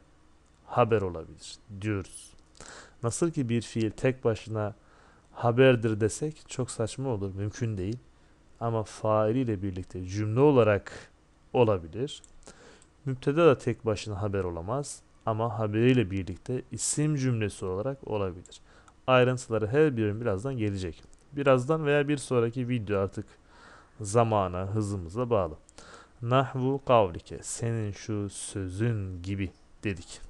A: haber olabilir diyoruz. Nasıl ki bir fiil tek başına haberdir desek çok saçma olur. Mümkün değil ama failiyle birlikte cümle olarak olabilir. Müpteda da tek başına haber olamaz ama haberiyle birlikte isim cümlesi olarak olabilir. Ayrıntıları her birim birazdan gelecek. Birazdan veya bir sonraki video artık zamana, hızımıza bağlı. Nahvu kavlike, senin şu sözün gibi dedik.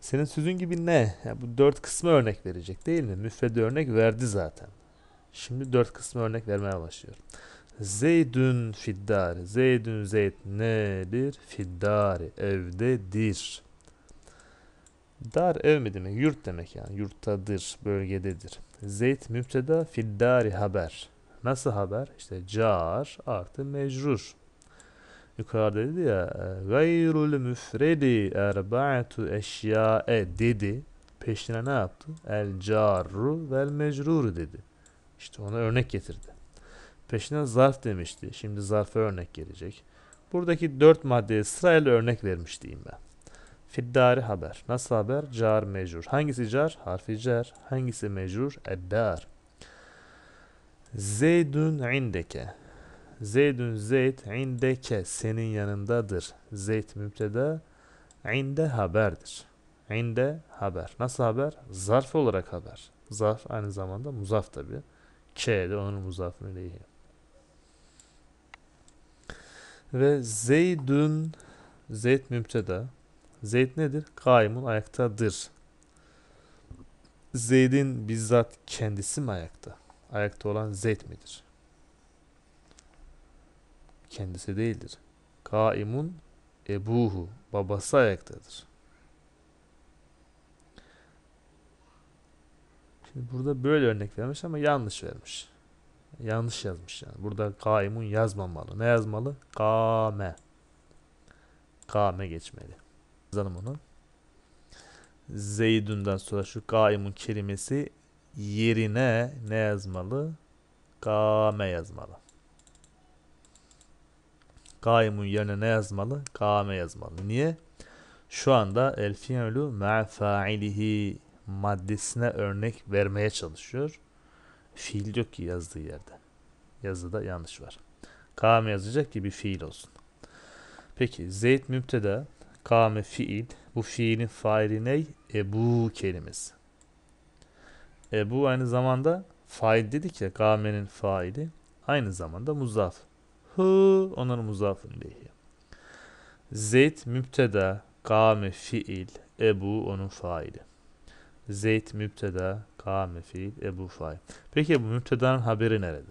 A: Senin sözün gibi ne? Yani bu dört kısmı örnek verecek değil mi? Müfrede örnek verdi zaten. Şimdi dört kısmı örnek vermeye başlıyorum. Zeydün fiddar, Zeydün zeyd nedir? Fiddari. Evdedir. Dar ev mi demek? Yurt demek yani. Yurttadır, bölgededir. Zeyd müpteda fiddari haber. Nasıl haber? İşte car artı mecrur. Yukarıda dedi ya gayrul müfredi erba'tu eşya'e dedi. Peşine ne yaptı? El carru vel mecrur dedi. İşte ona örnek getirdi. Peşinden zarf demişti. Şimdi zarfa örnek gelecek. Buradaki dört maddeye sırayla örnek vermiş diyeyim ben. Fiddari haber. Nasıl haber? Car mecrur. Hangisi car? Harfi cer. Hangisi mecrur? Eddar. Zeydun indeke. Zeydun zeyd indeke. Senin yanındadır. Zeyd müpteda. İnde haberdir. İnde haber. Nasıl haber? Zarf olarak haber. Zarf aynı zamanda muzaf tabi de onun muzafın ileyhi. Ve Zeydün Zeyd mümteda. Zeyd nedir? Kaimun ayaktadır. Zeyd'in bizzat kendisi mi ayakta? Ayakta olan Zeyd midir? Kendisi değildir. Kaimun ebuhu. Babası ayaktadır. Şimdi burada böyle örnek vermiş ama yanlış vermiş. Yanlış yazmış yani. Burada kaimun yazmamalı. Ne yazmalı? Kame. Kame geçmeli. Yazalım onu. Zeydun'dan sonra şu kaimun kelimesi yerine ne yazmalı? Kame yazmalı. Kaimun yerine ne yazmalı? Kame yazmalı. Niye? Şu anda el fi'lu ma fa'ilihi maddesine örnek vermeye çalışıyor. Fiil yok ki yazdığı yerde. Yazıda yanlış var. Kame yazacak ki bir fiil olsun. Peki Zeyd müpteda, kame fiil. Bu fiilin faili ne? Ebu kelimesi. Ebu aynı zamanda fail dedik ya kamenin faili. Aynı zamanda muzaf. Hı onların muzafın değil. Zeyd müpteda, kame fiil. Ebu onun faili. Zeyd müpteda, kâme fiil, Ebu fail. Peki bu müptedanın haberi nerede?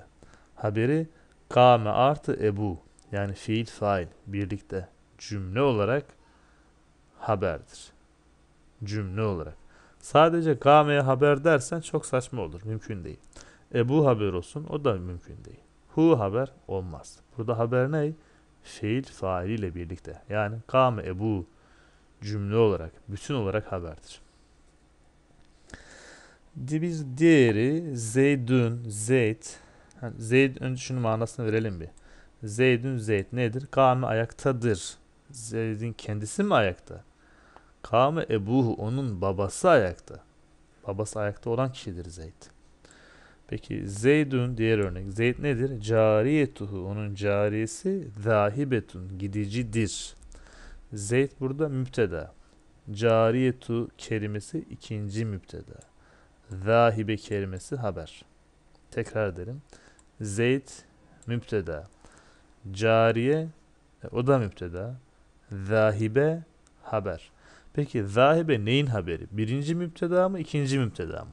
A: Haberi kâme artı Ebu yani fiil fail birlikte cümle olarak haberdir. Cümle olarak. Sadece kâmeye haber dersen çok saçma olur. Mümkün değil. Ebu haber olsun o da mümkün değil. Hu haber olmaz. Burada haber ne? Fiil ile birlikte. Yani kâme Ebu cümle olarak, bütün olarak haberdir. Biz diğeri Zeydün, Zeyd. Yani Zeyd önce şunun manasını verelim bir. Zeydün Zeyd nedir? Kâmi ayaktadır. Zeyd'in kendisi mi ayakta? Kâmi Ebuhu onun babası ayakta. Babası ayakta olan kişidir Zeyd. Peki Zeydun diğer örnek. Zeyd nedir? Cariyetuhu onun cariyesi zahibetun gidicidir. Zeyd burada müpteda. Cariyetu kelimesi ikinci müpteda. Zahibe kelimesi haber. Tekrar edelim. Zeyd müpteda. Cariye e, o da müpteda. Zahibe haber. Peki zahibe neyin haberi? Birinci müpteda mı, ikinci müpteda mı?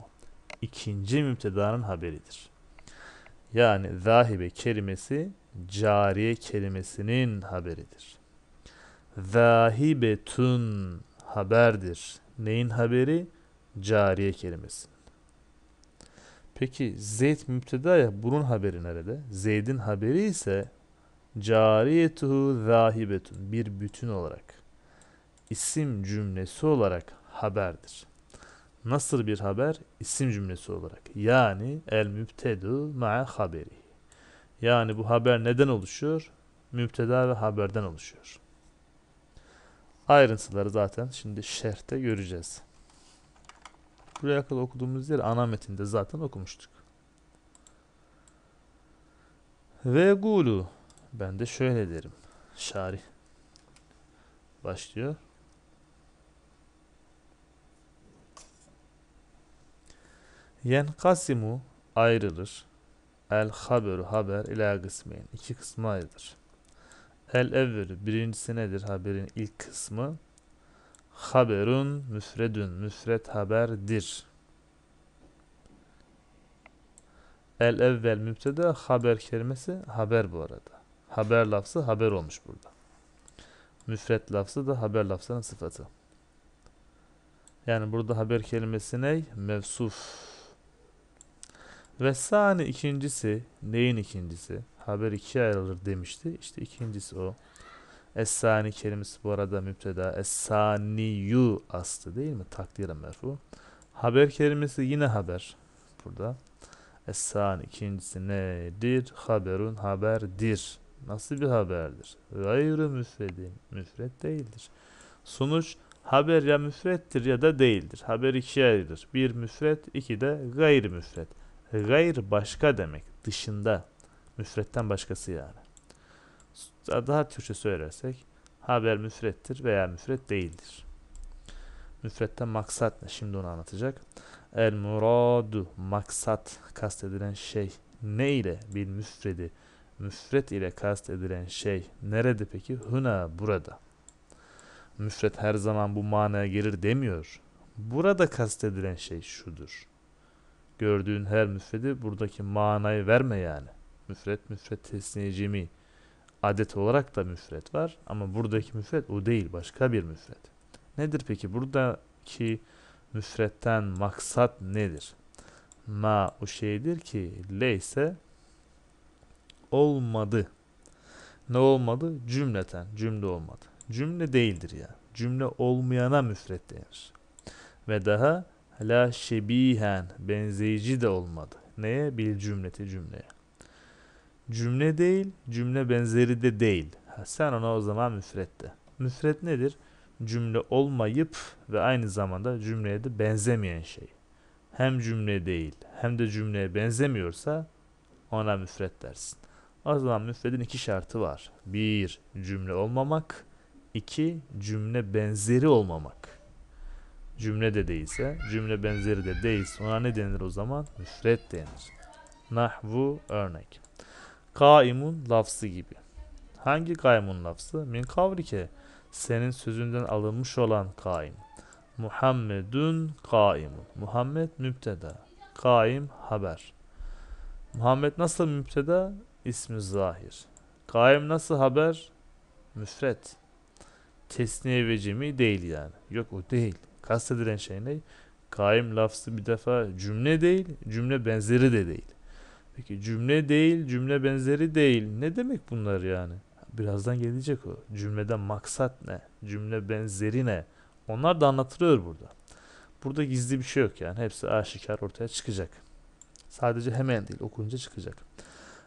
A: İkinci müptedanın haberidir. Yani zahibe kelimesi cariye kelimesinin haberidir. Zahibetun haberdir. Neyin haberi? Cariye kelimesi. Peki Zeyd müpteda ya bunun haberi nerede? Zeyd'in haberi ise cariyetuhu zahibetun bir bütün olarak isim cümlesi olarak haberdir. Nasıl bir haber? İsim cümlesi olarak. Yani el mübtedu ma'a haberi. Yani bu haber neden oluşuyor? Mübteda ve haberden oluşuyor. Ayrıntıları zaten şimdi şerhte göreceğiz. Buraya kadar okuduğumuz yer ana metinde zaten okumuştuk. Ve gulu. Ben de şöyle derim. Şari. Başlıyor. Yen Yenkasimu ayrılır. El haberu haber ila kısmeyin. iki kısma ayrılır. El evvelu birincisi nedir haberin ilk kısmı? haberun müfredün müfred haberdir. El evvel mübteda haber kelimesi haber bu arada. Haber lafzı haber olmuş burada. Müfret lafzı da haber lafzının sıfatı. Yani burada haber kelimesi ne? Mevsuf. Ve sani ikincisi neyin ikincisi? Haber ikiye ayrılır demişti. İşte ikincisi o. Es-sani kelimesi bu arada müpteda. Es-saniyu aslı değil mi? Takdire merfu. Haber kelimesi yine haber burada. Es-sani ikincisi nedir? Haberun haberdir. Nasıl bir haberdir? Gayrı müfredin. müfret değildir. Sonuç haber ya müfrettir ya da değildir. Haber ikiye ayrılır. Bir müfret, iki de gayrı müfret. Gayr başka demek. Dışında. Müfretten başkası yani. Daha Türkçe söylersek haber müfrettir veya müfret değildir. Müfretten maksat ne? Şimdi onu anlatacak. El muradu maksat kastedilen şey ne ile bil müfredi müfret ile kastedilen şey nerede peki? Huna burada. Müfret her zaman bu manaya gelir demiyor. Burada kastedilen şey şudur. Gördüğün her müfredi buradaki manayı verme yani. Müfret müfret tesniye cemi adet olarak da müfret var ama buradaki müfret o değil başka bir müfret. Nedir peki buradaki müfretten maksat nedir? Ma o şeydir ki le ise olmadı. Ne olmadı? Cümleten. Cümle olmadı. Cümle değildir ya. Cümle olmayana müfret denir. Ve daha la şebihen benzeyici de olmadı. Neye? Bil cümleti cümleye. Cümle değil, cümle benzeri de değil. Ha, sen ona o zaman müfret de. Müfret nedir? Cümle olmayıp ve aynı zamanda cümleye de benzemeyen şey. Hem cümle değil hem de cümleye benzemiyorsa ona müfret dersin. O zaman müfredin iki şartı var. Bir, cümle olmamak. iki cümle benzeri olmamak. Cümle de değilse, cümle benzeri de değilse ona ne denir o zaman? Müfred denir. Nahvu örnek. Kaimun lafzı gibi. Hangi kaimun lafzı? Min kavrike. Senin sözünden alınmış olan kaim. Muhammedun kaimun. Muhammed müpteda. Kaim haber. Muhammed nasıl müpteda? İsmi zahir. Kaim nasıl haber? Müfret. Tesniye ve cemi değil yani. Yok o değil. Kastedilen şey ne? Kaim lafzı bir defa cümle değil, cümle benzeri de değil. Peki cümle değil, cümle benzeri değil. Ne demek bunlar yani? Birazdan gelecek o. Cümleden maksat ne? Cümle benzeri ne? Onlar da anlatılıyor burada. Burada gizli bir şey yok yani. Hepsi aşikar ortaya çıkacak. Sadece hemen değil okunca çıkacak.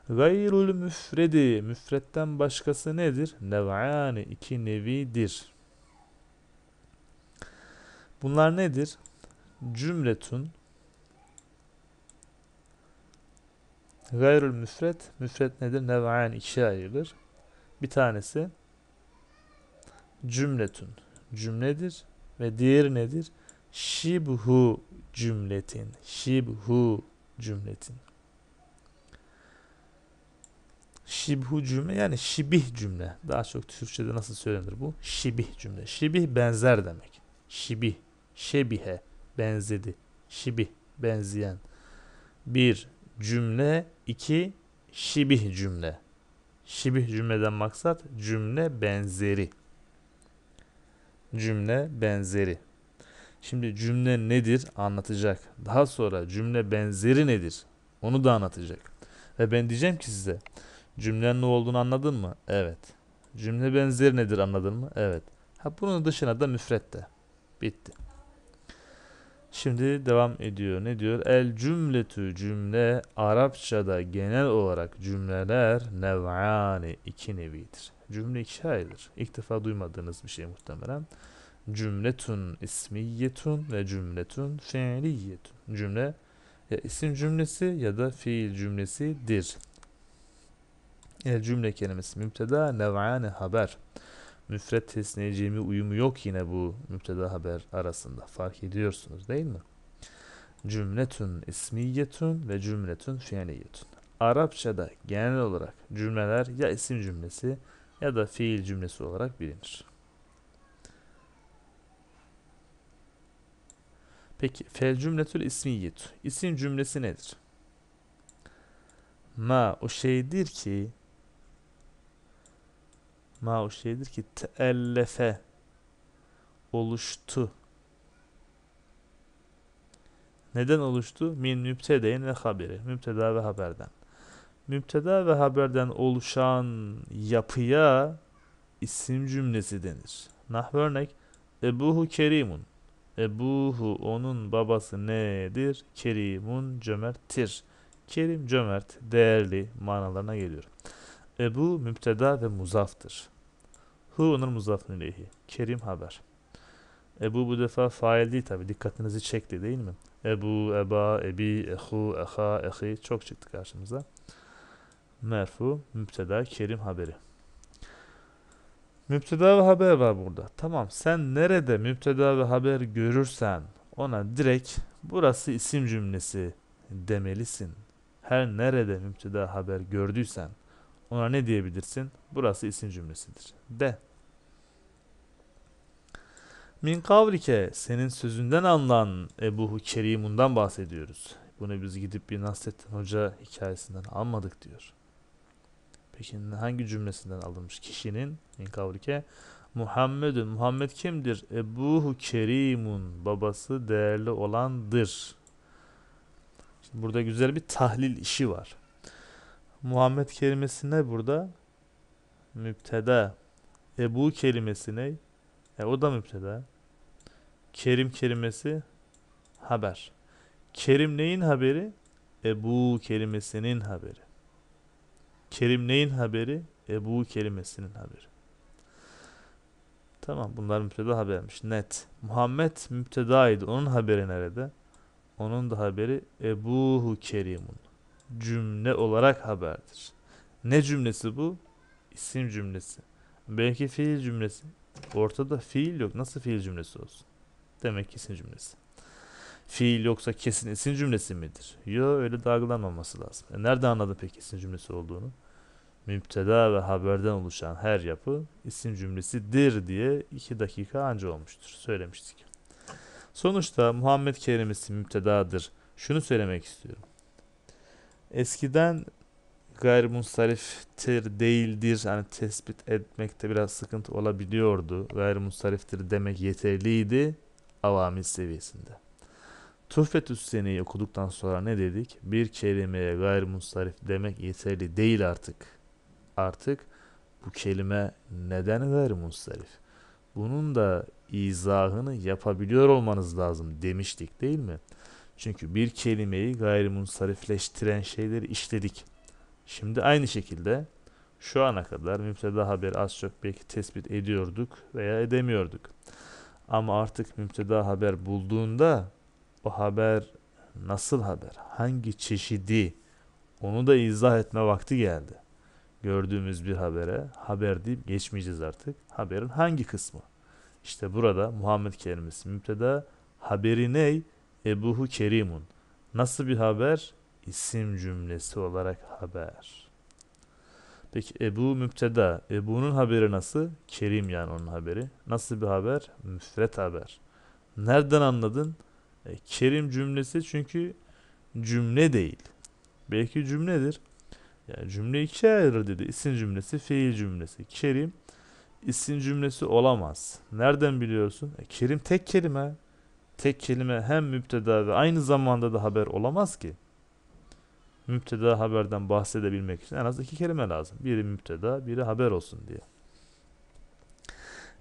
A: Gayrul müfredi. Müfretten başkası nedir? Nev'ani. iki nevidir. Bunlar nedir? Cümletun Gayrül müfret, müfret nedir? Nev'an ikiye ayrılır. Bir tanesi cümletün cümledir. Ve diğeri nedir? Şibhu cümletin, şibhu cümletin. Şibhu cümle yani şibih cümle. Daha çok Türkçe'de nasıl söylenir bu? Şibih cümle. Şibih benzer demek. Şibih, şebihe, benzedi. Şibih, benzeyen. Bir, Cümle 2 şibih cümle. Şibih cümleden maksat cümle benzeri. Cümle benzeri. Şimdi cümle nedir anlatacak. Daha sonra cümle benzeri nedir? Onu da anlatacak. Ve ben diyeceğim ki size cümlenin ne olduğunu anladın mı? Evet. Cümle benzeri nedir anladın mı? Evet. Ha bunun dışına da müfret de. Bitti. Şimdi devam ediyor. Ne diyor? El cümletü cümle Arapçada genel olarak cümleler nev'ani iki nevidir. Cümle iki ayrıdır. İlk defa duymadığınız bir şey muhtemelen. Cümletun ismiyetun ve cümletun fiiliyetun. Cümle ya isim cümlesi ya da fiil cümlesidir. El cümle kelimesi müpteda nev'ani haber müfret tesniye cemi uyumu yok yine bu müpteda haber arasında. Fark ediyorsunuz değil mi? Cümletün ismiyetün ve cümletün fiyaniyetün. Arapçada genel olarak cümleler ya isim cümlesi ya da fiil cümlesi olarak bilinir. Peki fel cümletül ismiyet. İsim cümlesi nedir? Ma o şeydir ki Ma o şeydir ki teellefe oluştu. Neden oluştu? Min mübtedeyn ve haberi. Mübteda ve haberden. Mübteda ve haberden oluşan yapıya isim cümlesi denir. Nah örnek Ebuhu Kerimun. Ebuhu onun babası nedir? Kerimun cömerttir. Kerim cömert, değerli manalarına geliyorum. Ebu müpteda ve muzaftır. Hu onur muzafın ileyhi. Kerim haber. Ebu bu defa fail değil tabi. Dikkatinizi çekti değil mi? Ebu, Eba, Ebi, Ehu, Eha, Ehi çok çıktı karşımıza. Merfu, müpteda, kerim haberi. Müpteda ve haber var burada. Tamam sen nerede müpteda ve haber görürsen ona direkt burası isim cümlesi demelisin. Her nerede müpteda haber gördüysen ona ne diyebilirsin? Burası isim cümlesidir. De. Min kavrike senin sözünden anılan Ebu Kerimun'dan bahsediyoruz. Bunu biz gidip bir Nasrettin Hoca hikayesinden almadık diyor. Peki hangi cümlesinden alınmış kişinin min kavrike? Muhammed'in Muhammed kimdir? Ebu Kerimun. Babası değerli olandır. Şimdi burada güzel bir tahlil işi var. Muhammed kelimesi ne burada? Müpteda. Ebu kelimesi ne? E o da müpteda. Kerim kelimesi haber. Kerim neyin haberi? Ebu kelimesinin haberi. Kerim neyin haberi? Ebu kelimesinin haberi. Tamam bunlar müpteda habermiş. Net. Muhammed müptedaydı. Onun haberi nerede? Onun da haberi Ebu Kerim'un cümle olarak haberdir. Ne cümlesi bu? İsim cümlesi. Belki fiil cümlesi. Ortada fiil yok. Nasıl fiil cümlesi olsun? Demek kesin cümlesi. Fiil yoksa kesin isim cümlesi midir? Yo öyle dargılanmaması lazım. E nerede anladın peki isim cümlesi olduğunu? Müpteda ve haberden oluşan her yapı isim cümlesidir diye iki dakika anca olmuştur. Söylemiştik. Sonuçta Muhammed kelimesi müptedadır. Şunu söylemek istiyorum eskiden gayrimustariftir değildir hani tespit etmekte biraz sıkıntı olabiliyordu. Gayrimustariftir demek yeterliydi avamil seviyesinde. Tuhfetü Sene'yi okuduktan sonra ne dedik? Bir kelimeye gayrimustarif demek yeterli değil artık. Artık bu kelime neden gayrimustarif? Bunun da izahını yapabiliyor olmanız lazım demiştik değil mi? Çünkü bir kelimeyi gayrimunsarifleştiren şeyleri işledik. Şimdi aynı şekilde şu ana kadar müpteda haber az çok belki tespit ediyorduk veya edemiyorduk. Ama artık müpteda haber bulduğunda o haber nasıl haber, hangi çeşidi onu da izah etme vakti geldi. Gördüğümüz bir habere haber deyip geçmeyeceğiz artık. Haberin hangi kısmı? İşte burada Muhammed kelimesi müpteda haberi ney? Ebuhu Kerimun. Nasıl bir haber? İsim cümlesi olarak haber. Peki Ebu müpteda. Ebu'nun haberi nasıl? Kerim yani onun haberi. Nasıl bir haber? Müfret haber. Nereden anladın? E, kerim cümlesi çünkü cümle değil. Belki cümledir. Yani cümle ikiye ayırır dedi. İsim cümlesi, fiil cümlesi. Kerim isim cümlesi olamaz. Nereden biliyorsun? E, kerim tek kelime tek kelime hem müpteda ve aynı zamanda da haber olamaz ki. Müpteda haberden bahsedebilmek için en az iki kelime lazım. Biri müpteda, biri haber olsun diye.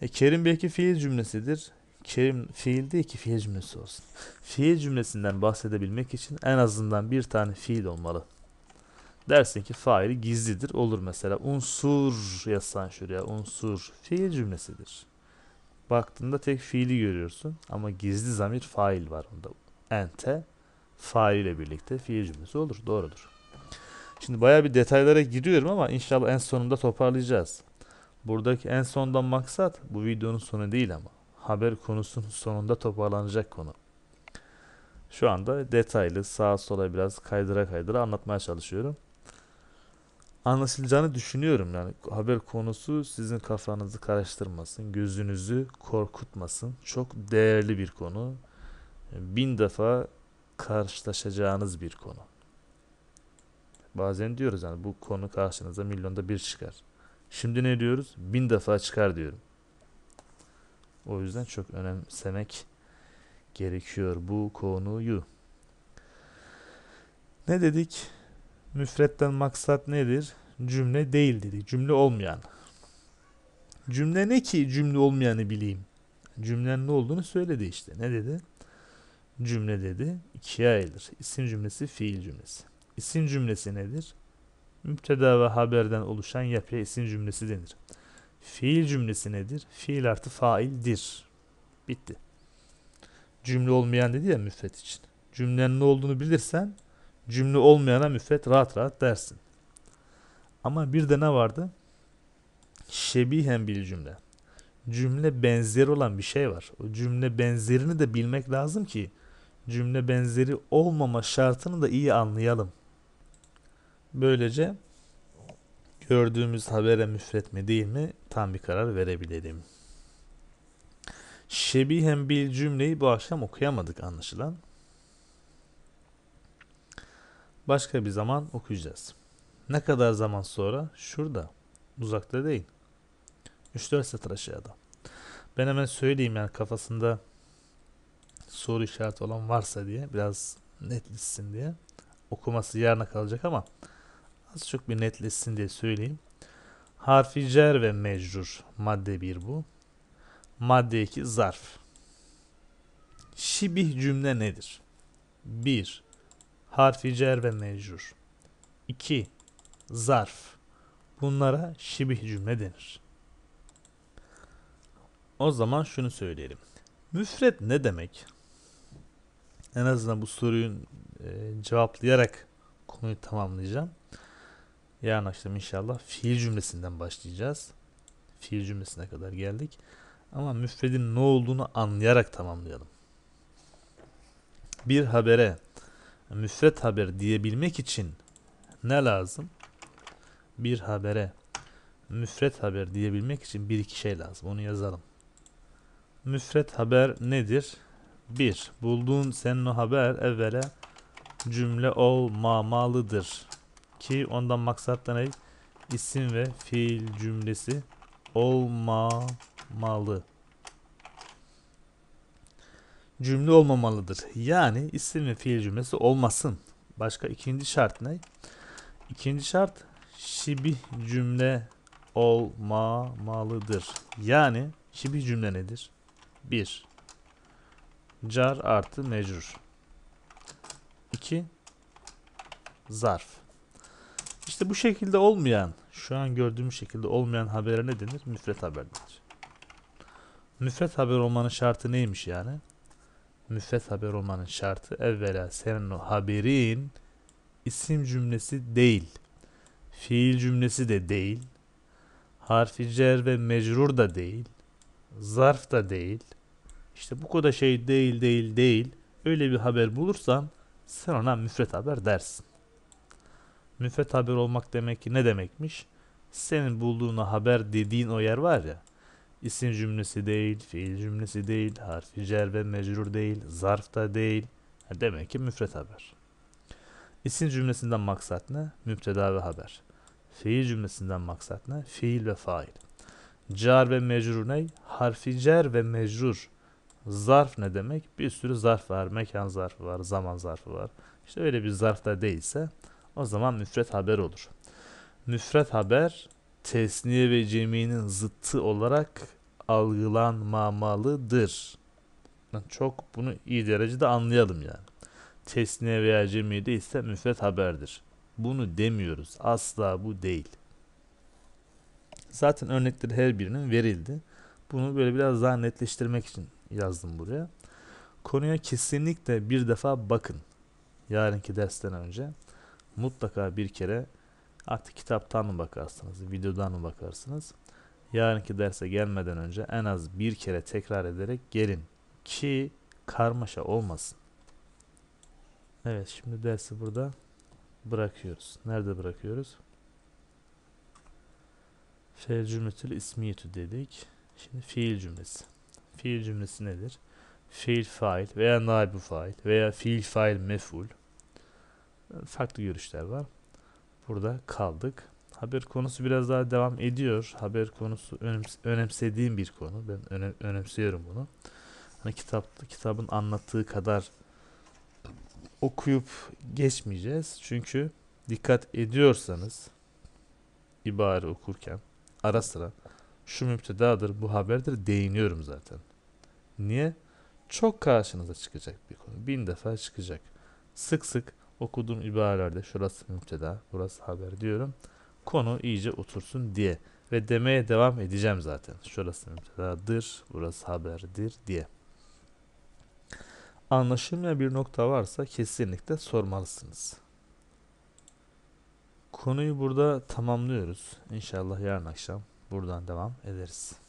A: E, kerim belki fiil cümlesidir. Kerim fiil değil ki fiil cümlesi olsun. Fiil cümlesinden bahsedebilmek için en azından bir tane fiil olmalı. Dersin ki faili gizlidir. Olur mesela unsur yazsan şuraya unsur fiil cümlesidir. Baktığında tek fiili görüyorsun ama gizli zamir fail var onda. Ente fail ile birlikte fiil cümlesi olur. Doğrudur. Şimdi bayağı bir detaylara giriyorum ama inşallah en sonunda toparlayacağız. Buradaki en sondan maksat bu videonun sonu değil ama haber konusunun sonunda toparlanacak konu. Şu anda detaylı sağa sola biraz kaydıra kaydıra anlatmaya çalışıyorum anlaşılacağını düşünüyorum yani haber konusu sizin kafanızı karıştırmasın, gözünüzü korkutmasın. Çok değerli bir konu. Bin defa karşılaşacağınız bir konu. Bazen diyoruz yani bu konu karşınıza milyonda bir çıkar. Şimdi ne diyoruz? Bin defa çıkar diyorum. O yüzden çok önemsemek gerekiyor bu konuyu. Ne dedik? Müfretten maksat nedir? Cümle değil dedik. Cümle olmayan. Cümle ne ki cümle olmayanı bileyim? Cümlenin ne olduğunu söyledi işte. Ne dedi? Cümle dedi. İkiye ayrılır. İsim cümlesi, fiil cümlesi. İsim cümlesi nedir? Müpteda ve haberden oluşan yapıya isim cümlesi denir. Fiil cümlesi nedir? Fiil artı faildir. Bitti. Cümle olmayan dedi ya müfret için. Cümlenin ne olduğunu bilirsen cümle olmayana müfret rahat rahat dersin. Ama bir de ne vardı? Şebihen bir cümle. Cümle benzeri olan bir şey var. O cümle benzerini de bilmek lazım ki cümle benzeri olmama şartını da iyi anlayalım. Böylece gördüğümüz habere müfret mi değil mi tam bir karar verebilelim. Şebihen bir cümleyi bu akşam okuyamadık anlaşılan başka bir zaman okuyacağız. Ne kadar zaman sonra? Şurada. Uzakta değil. 3-4 satır aşağıda. Ben hemen söyleyeyim yani kafasında soru işareti olan varsa diye biraz netleşsin diye. Okuması yarına kalacak ama az çok bir netleşsin diye söyleyeyim. Harfi cer ve mecrur. Madde 1 bu. Madde 2 zarf. Şibih cümle nedir? 1 harfi cer ve mecrur. 2. Zarf. Bunlara şibih cümle denir. O zaman şunu söyleyelim. Müfret ne demek? En azından bu soruyu e, cevaplayarak konuyu tamamlayacağım. Yarın akşam inşallah fiil cümlesinden başlayacağız. Fiil cümlesine kadar geldik. Ama müfredin ne olduğunu anlayarak tamamlayalım. Bir habere müfret haber diyebilmek için ne lazım? Bir habere müfret haber diyebilmek için bir iki şey lazım. Onu yazalım. Müfret haber nedir? Bir, bulduğun senin o haber evvela cümle olmamalıdır. Ki ondan maksat da ne? İsim ve fiil cümlesi olmamalı cümle olmamalıdır. Yani isim ve fiil cümlesi olmasın. Başka ikinci şart ne? İkinci şart şibih cümle olmamalıdır. Yani şibih cümle nedir? 1. Car artı mecrur. 2. Zarf. İşte bu şekilde olmayan, şu an gördüğüm şekilde olmayan habere ne denir? Müfret haber denir. Müfret haber olmanın şartı neymiş yani? müfret haber olmanın şartı evvela senin o haberin isim cümlesi değil. Fiil cümlesi de değil. Harfi cer ve mecrur da değil. Zarf da değil. İşte bu koda şey değil değil değil. Öyle bir haber bulursan sen ona müfret haber dersin. Müfret haber olmak demek ki ne demekmiş? Senin bulduğuna haber dediğin o yer var ya İsim cümlesi değil, fiil cümlesi değil, harfi cer ve mecrur değil, zarf da değil. demek ki müfret haber. İsim cümlesinden maksat ne? Müpteda ve haber. Fiil cümlesinden maksat ne? Fiil ve fail. Car ve mecrur ne? Harfi cer ve mecrur. Zarf ne demek? Bir sürü zarf var. Mekan zarfı var, zaman zarfı var. İşte öyle bir zarf da değilse o zaman müfret haber olur. Müfret haber tesniye ve cemiyenin zıttı olarak algılanmamalıdır. Yani çok bunu iyi derecede anlayalım yani. Tesniye veya cemide ise müfret haberdir. Bunu demiyoruz. Asla bu değil. Zaten örnekleri her birinin verildi. Bunu böyle biraz daha netleştirmek için yazdım buraya. Konuya kesinlikle bir defa bakın. Yarınki dersten önce mutlaka bir kere Artık kitaptan mı bakarsınız, videodan mı bakarsınız? Yarınki derse gelmeden önce en az bir kere tekrar ederek gelin ki karmaşa olmasın. Evet şimdi dersi burada bırakıyoruz. Nerede bırakıyoruz? Fiil cümlesi ismiyetü dedik. Şimdi fiil cümlesi. Fiil cümlesi nedir? Fiil fail veya naibu fail veya fiil fail meful. Farklı görüşler var burada kaldık. Haber konusu biraz daha devam ediyor. Haber konusu önemsediğim bir konu. Ben öne önemsiyorum bunu. Hani kitap kitabın anlattığı kadar okuyup geçmeyeceğiz. Çünkü dikkat ediyorsanız ibare okurken ara sıra şu müptedadır, bu haberdir değiniyorum zaten. Niye? Çok karşınıza çıkacak bir konu. Bin defa çıkacak. Sık sık okuduğum ibarelerde şurası müpteda, burası haber diyorum. Konu iyice otursun diye ve demeye devam edeceğim zaten. Şurası müptedadır, burası haberdir diye. Anlaşılmayan bir nokta varsa kesinlikle sormalısınız. Konuyu burada tamamlıyoruz. İnşallah yarın akşam buradan devam ederiz.